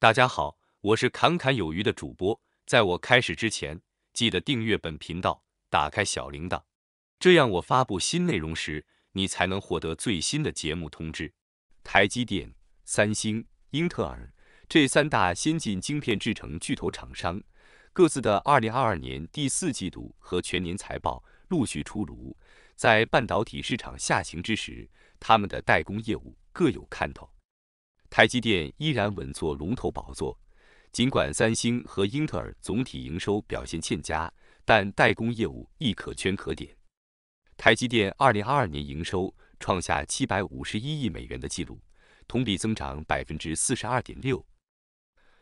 大家好，我是侃侃有余的主播。在我开始之前，记得订阅本频道，打开小铃铛，这样我发布新内容时，你才能获得最新的节目通知。台积电、三星、英特尔这三大先进晶片制成巨头厂商各自的二零二二年第四季度和全年财报陆续出炉，在半导体市场下行之时，他们的代工业务各有看头。台积电依然稳坐龙头宝座，尽管三星和英特尔总体营收表现欠佳，但代工业务亦可圈可点。台积电二零二二年营收创下七百五十一亿美元的纪录，同比增长百分之四十二点六，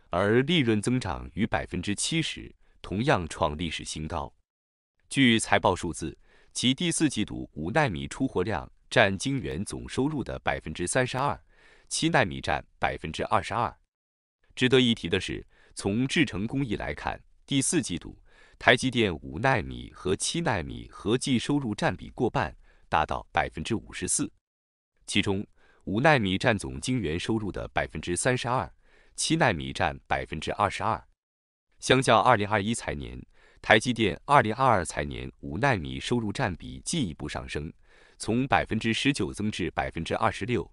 而利润增长逾百分之七十，同样创历史新高。据财报数字，其第四季度五纳米出货量占晶圆总收入的百分之三十二。七纳米占百分之二十二。值得一提的是，从制程工艺来看，第四季度台积电五纳米和七纳米合计收入占比过半，达到百分之五十四。其中，五纳米占总晶圆收入的百分之三十二，七纳米占百分之二十二。相较二零二一财年，台积电二零二二财年五纳米收入占比进一步上升，从百分之十九增至百分之二十六。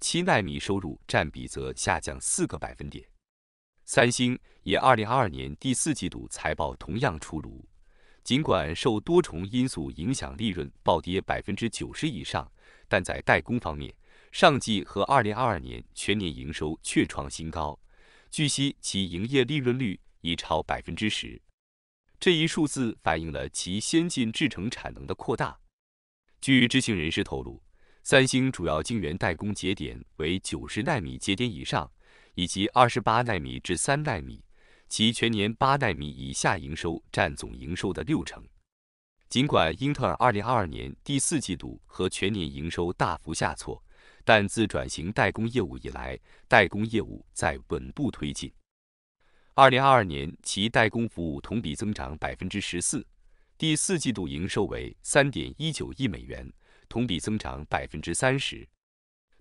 七纳米收入占比则下降四个百分点。三星也二零二二年第四季度财报同样出炉，尽管受多重因素影响，利润暴跌百分之九十以上，但在代工方面，上季和二零二二年全年营收却创新高。据悉，其营业利润率已超百分之十，这一数字反映了其先进制程产能的扩大。据知情人士透露。三星主要晶圆代工节点为九十纳米节点以上，以及二十八纳米至三纳米，其全年八纳米以下营收占总营收的六成。尽管英特尔二零二二年第四季度和全年营收大幅下挫，但自转型代工业务以来，代工业务在稳步推进。二零二二年其代工服务同比增长百分之十四，第四季度营收为三点一九亿美元。同比增长百分之三十。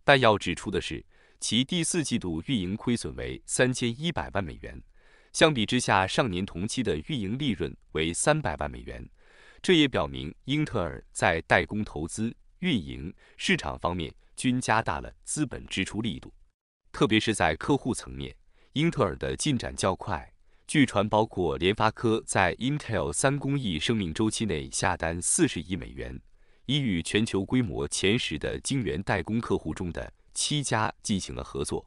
但要指出的是，其第四季度运营亏损为三千一百万美元。相比之下，上年同期的运营利润为三百万美元。这也表明英特尔在代工、投资、运营、市场方面均加大了资本支出力度。特别是在客户层面，英特尔的进展较快。据传，包括联发科在 Intel 三工艺生命周期内下单四十亿美元。已与全球规模前十的晶圆代工客户中的七家进行了合作，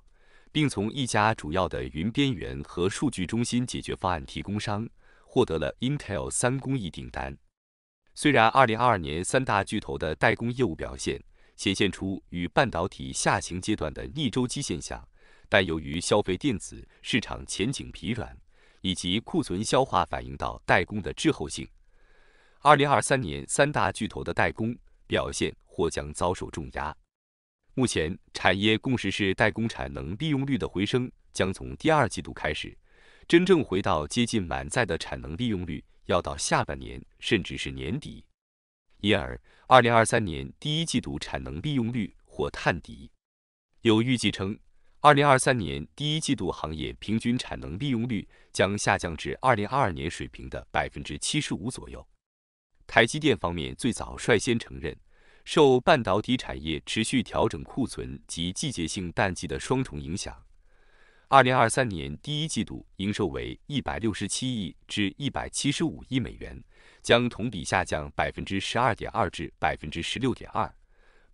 并从一家主要的云边缘和数据中心解决方案提供商获得了 Intel 三工艺订单。虽然2022年三大巨头的代工业务表现显现出与半导体下行阶段的逆周期现象，但由于消费电子市场前景疲软以及库存消化反映到代工的滞后性。二零二三年三大巨头的代工表现或将遭受重压。目前产业共识是，代工产能利用率的回升将从第二季度开始，真正回到接近满载的产能利用率要到下半年甚至是年底。因而，二零二三年第一季度产能利用率或探底。有预计称，二零二三年第一季度行业平均产能利用率将下降至二零二二年水平的百分之七十五左右。台积电方面最早率先承认，受半导体产业持续调整库存及季节性淡季的双重影响，二零二三年第一季度营收为一百六十七亿至一百七十五亿美元，将同比下降百分之十二点二至百分之十六点二，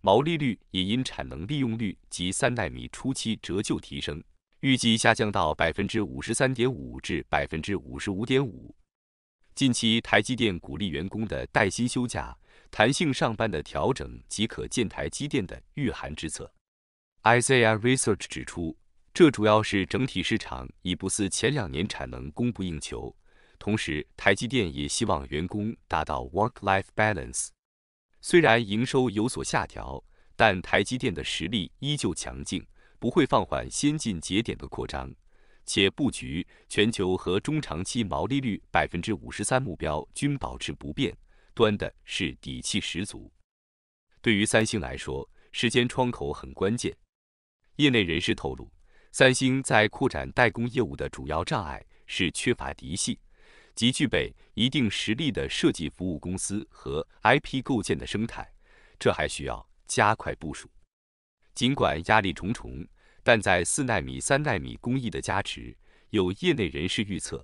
毛利率也因产能利用率及三纳米初期折旧提升，预计下降到百分之五十三点五至百分之五十五点五。近期台积电鼓励员工的带薪休假、弹性上班的调整，即可见台积电的御寒之策。i s a i a h Research 指出，这主要是整体市场已不似前两年产能供不应求，同时台积电也希望员工达到 work-life balance。虽然营收有所下调，但台积电的实力依旧强劲，不会放缓先进节点的扩张。且布局全球和中长期毛利率百分之五十三目标均保持不变，端的是底气十足。对于三星来说，时间窗口很关键。业内人士透露，三星在扩展代工业务的主要障碍是缺乏嫡系，即具备一定实力的设计服务公司和 IP 构建的生态，这还需要加快部署。尽管压力重重。但在四纳米、三纳米工艺的加持，有业内人士预测，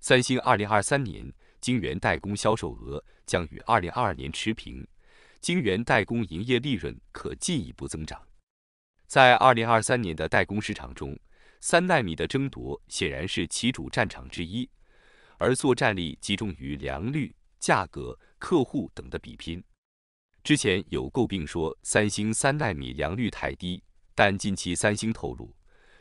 三星2023年晶圆代工销售额将与2022年持平，晶圆代工营业利润可进一步增长。在2023年的代工市场中，三纳米的争夺显然是其主战场之一，而作战力集中于良率、价格、客户等的比拼。之前有诟病说三星三纳米良率太低。但近期三星透露，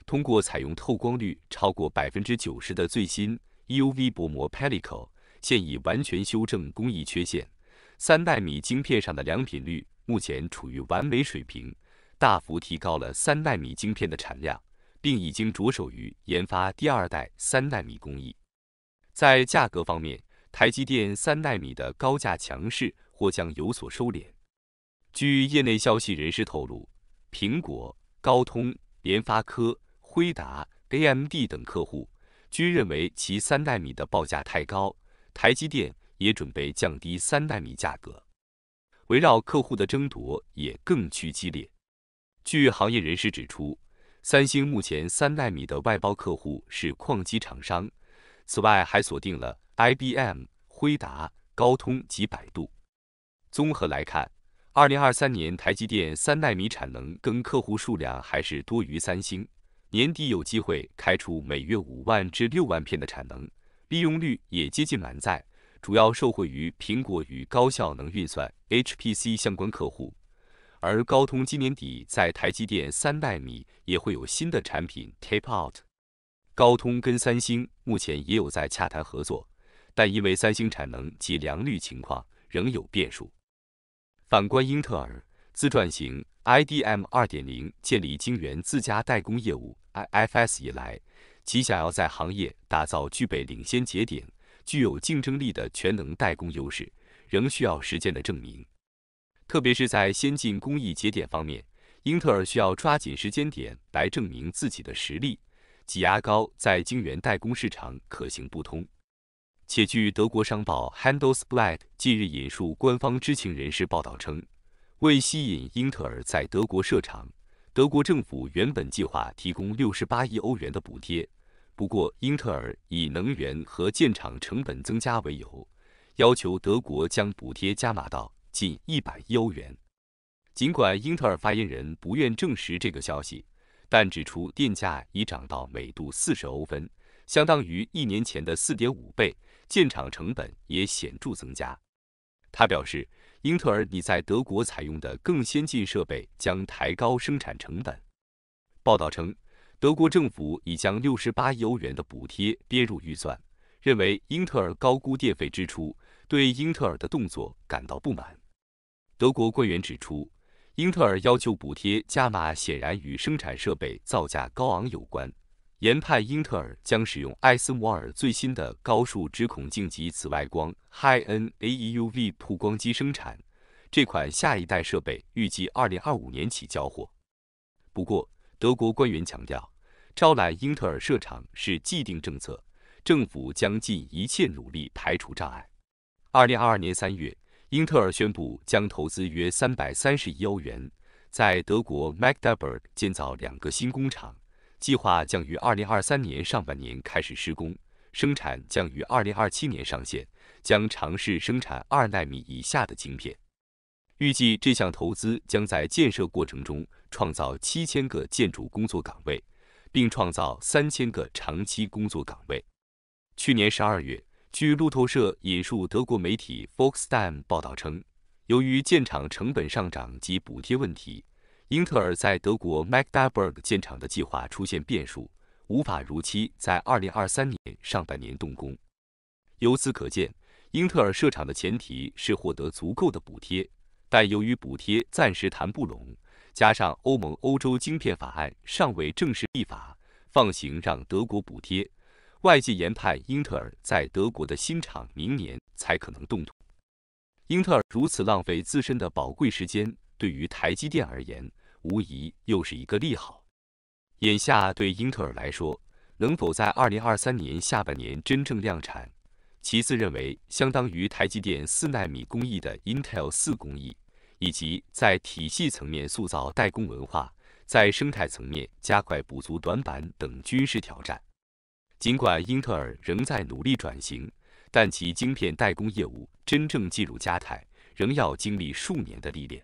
通过采用透光率超过百分之九十的最新 EUV 薄膜 Pellicle，现已完全修正工艺缺陷，三纳米晶片上的良品率目前处于完美水平，大幅提高了三纳米晶片的产量，并已经着手于研发第二代三纳米工艺。在价格方面，台积电三纳米的高价强势或将有所收敛。据业内消息人士透露，苹果。高通、联发科、辉达、AMD 等客户均认为其三纳米的报价太高，台积电也准备降低三纳米价格。围绕客户的争夺也更趋激烈。据行业人士指出，三星目前三纳米的外包客户是矿机厂商，此外还锁定了 IBM、辉达、高通及百度。综合来看。二零二三年，台积电三纳米产能跟客户数量还是多于三星，年底有机会开出每月五万至六万片的产能，利用率也接近满载，主要受惠于苹果与高效能运算 （HPC） 相关客户。而高通今年底在台积电三纳米也会有新的产品 tape out，高通跟三星目前也有在洽谈合作，但因为三星产能及良率情况仍有变数。反观英特尔自转型 IDM 二点零建立晶圆自家代工业务 IFS 以来，其想要在行业打造具备领先节点、具有竞争力的全能代工优势，仍需要时间的证明。特别是在先进工艺节点方面，英特尔需要抓紧时间点来证明自己的实力。挤牙膏在晶圆代工市场可行不通。且据德国商报《Handelsblatt》近日引述官方知情人士报道称，为吸引英特尔在德国设厂，德国政府原本计划提供六十八亿欧元的补贴。不过，英特尔以能源和建厂成本增加为由，要求德国将补贴加码到近一百亿欧元。尽管英特尔发言人不愿证实这个消息，但指出电价已涨到每度四十欧分，相当于一年前的四点五倍。建厂成本也显著增加。他表示，英特尔拟在德国采用的更先进设备将抬高生产成本。报道称，德国政府已将六十八亿欧元的补贴编入预算，认为英特尔高估电费支出，对英特尔的动作感到不满。德国官员指出，英特尔要求补贴加码，显然与生产设备造价高昂有关。研判，英特尔将使用艾斯摩尔最新的高数值孔径级紫外光 （HiNAEUV） 曝光机生产这款下一代设备，预计二零二五年起交货。不过，德国官员强调，招揽英特尔设厂是既定政策，政府将尽一切努力排除障碍。二零二二年三月，英特尔宣布将投资约三百三十亿欧元，在德国 Magdeburg 建造两个新工厂。计划将于二零二三年上半年开始施工，生产将于二零二七年上线，将尝试生产二纳米以下的晶片。预计这项投资将在建设过程中创造七千个建筑工作岗位，并创造三千个长期工作岗位。去年十二月，据路透社引述德国媒体 f o x u s d a m 报道称，由于建厂成本上涨及补贴问题。英特尔在德国 m a g d a b u r g 建厂的计划出现变数，无法如期在2023年上半年动工。由此可见，英特尔设厂的前提是获得足够的补贴，但由于补贴暂时谈不拢，加上欧盟《欧洲晶片法案》尚未正式立法放行，让德国补贴，外界研判英特尔在德国的新厂明年才可能动土。英特尔如此浪费自身的宝贵时间。对于台积电而言，无疑又是一个利好。眼下对英特尔来说，能否在二零二三年下半年真正量产？其次认为，相当于台积电四纳米工艺的 Intel 四工艺，以及在体系层面塑造代工文化，在生态层面加快补足短板等军事挑战。尽管英特尔仍在努力转型，但其晶片代工业务真正进入佳泰，仍要经历数年的历练。